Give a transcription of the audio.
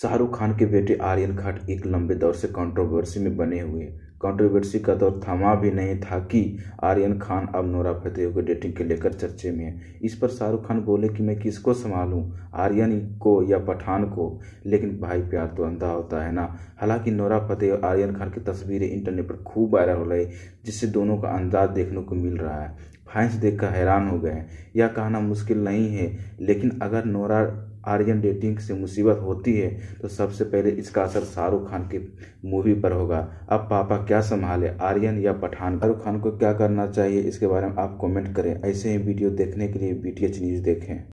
शाहरुख खान के बेटे आर्यन खान एक लंबे दौर से कंट्रोवर्सी में बने हुए कंट्रोवर्सी का दौर थमा भी नहीं था कि आर्यन खान अब नोरा फतेह के डेटिंग के लेकर चर्चे में है इस पर शाहरुख खान बोले कि मैं किसको संभालूं आर्यन को या पठान को लेकिन भाई प्यार तो अंधा होता है ना हालांकि नोरा फतेह और आर्यन खान की तस्वीरें इंटरनेट पर खूब वायरल हो रही जिससे दोनों का अंदाज देखने को मिल रहा है फैंस देखकर हैरान हो गए हैं यह कहना मुश्किल नहीं है लेकिन अगर नोरा आर्यन डेटिंग से मुसीबत होती है तो सबसे पहले इसका असर शाहरुख खान की मूवी पर होगा अब पापा क्या संभाले आर्यन या पठान शाहरुख खान को क्या करना चाहिए इसके बारे में आप कमेंट करें ऐसे ही वीडियो देखने के लिए बी टी एच न्यूज़ देखें